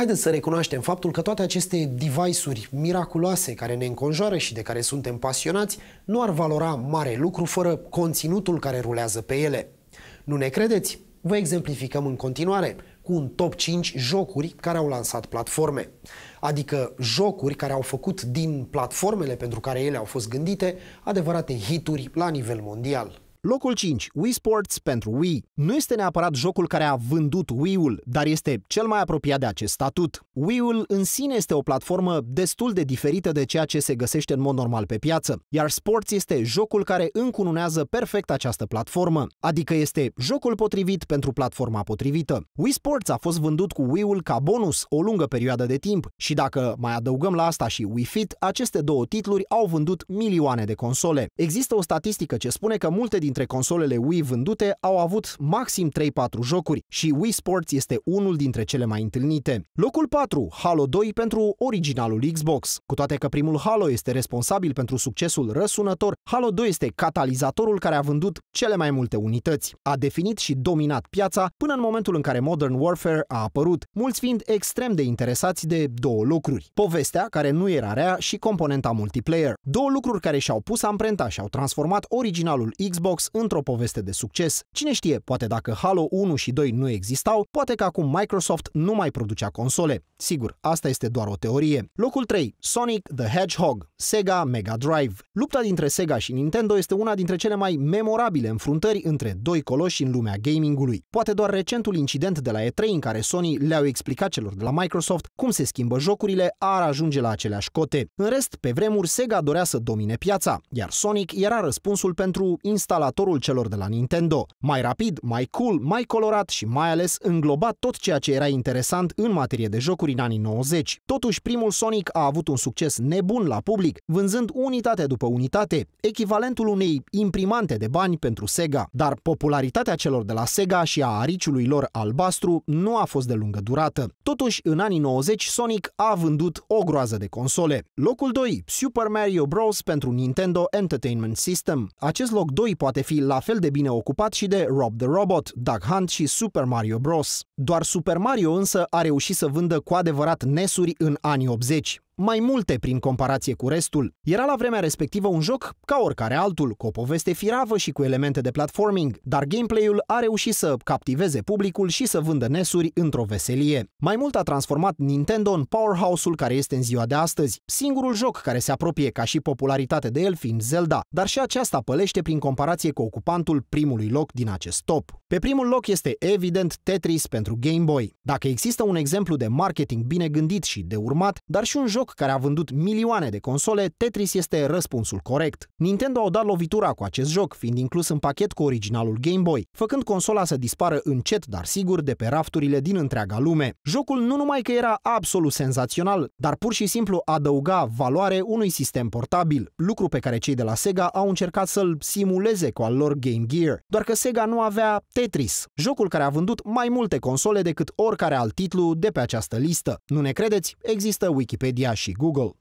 Haideți să recunoaștem faptul că toate aceste device-uri miraculoase care ne înconjoară și de care suntem pasionați nu ar valora mare lucru fără conținutul care rulează pe ele. Nu ne credeți? Vă exemplificăm în continuare cu un top 5 jocuri care au lansat platforme. Adică jocuri care au făcut din platformele pentru care ele au fost gândite adevărate hituri la nivel mondial. Locul 5, Wii Sports pentru Wii. Nu este neapărat jocul care a vândut Wii-ul, dar este cel mai apropiat de acest statut. Wii-ul în sine este o platformă destul de diferită de ceea ce se găsește în mod normal pe piață, iar Sports este jocul care încununează perfect această platformă, adică este jocul potrivit pentru platforma potrivită. Wii Sports a fost vândut cu Wii-ul ca bonus o lungă perioadă de timp și dacă mai adăugăm la asta și Wii Fit, aceste două titluri au vândut milioane de console. Există o statistică ce spune că multe din dintre consolele Wii vândute au avut maxim 3-4 jocuri și Wii Sports este unul dintre cele mai întâlnite. Locul 4, Halo 2 pentru originalul Xbox. Cu toate că primul Halo este responsabil pentru succesul răsunător, Halo 2 este catalizatorul care a vândut cele mai multe unități. A definit și dominat piața până în momentul în care Modern Warfare a apărut, mulți fiind extrem de interesați de două lucruri. Povestea, care nu era rea, și componenta multiplayer. Două lucruri care și-au pus amprenta și au transformat originalul Xbox Xbox într-o poveste de succes. Cine știe, poate dacă Halo 1 și 2 nu existau, poate că acum Microsoft nu mai producea console. Sigur, asta este doar o teorie. Locul 3. Sonic the Hedgehog. Sega Mega Drive. Lupta dintre Sega și Nintendo este una dintre cele mai memorabile înfruntări între doi coloși în lumea gamingului. Poate doar recentul incident de la E3 în care Sony le-au explicat celor de la Microsoft cum se schimbă jocurile ar ajunge la aceleași cote. În rest, pe vremuri Sega dorea să domine piața, iar Sonic era răspunsul pentru instalat inovatorul celor de la Nintendo. Mai rapid, mai cool, mai colorat și mai ales înglobat tot ceea ce era interesant în materie de jocuri în anii 90. Totuși, primul Sonic a avut un succes nebun la public, vânzând unitate după unitate, echivalentul unei imprimante de bani pentru Sega. Dar popularitatea celor de la Sega și a ariciului lor albastru nu a fost de lungă durată. Totuși, în anii 90, Sonic a vândut o groază de console. Locul 2, Super Mario Bros. pentru Nintendo Entertainment System. Acest loc 2 poate poate fi la fel de bine ocupat și de Rob the Robot, Duck Hunt și Super Mario Bros. Doar Super Mario însă a reușit să vândă cu adevărat nesuri în anii 80 mai multe prin comparație cu restul. Era la vremea respectivă un joc ca oricare altul, cu o poveste firavă și cu elemente de platforming, dar gameplay-ul a reușit să captiveze publicul și să vândă nesuri într-o veselie. Mai mult a transformat Nintendo în powerhouse-ul care este în ziua de astăzi, singurul joc care se apropie ca și popularitate de el fiind Zelda, dar și aceasta pălește prin comparație cu ocupantul primului loc din acest top. Pe primul loc este evident Tetris pentru Game Boy. Dacă există un exemplu de marketing bine gândit și de urmat, dar și un joc care a vândut milioane de console, Tetris este răspunsul corect. Nintendo au dat lovitura cu acest joc, fiind inclus în pachet cu originalul Game Boy, făcând consola să dispară încet, dar sigur, de pe rafturile din întreaga lume. Jocul nu numai că era absolut senzațional, dar pur și simplu adăuga valoare unui sistem portabil, lucru pe care cei de la Sega au încercat să-l simuleze cu al lor Game Gear, doar că Sega nu avea Tetris, jocul care a vândut mai multe console decât oricare alt titlu de pe această listă. Nu ne credeți? Există Wikipedia și Google.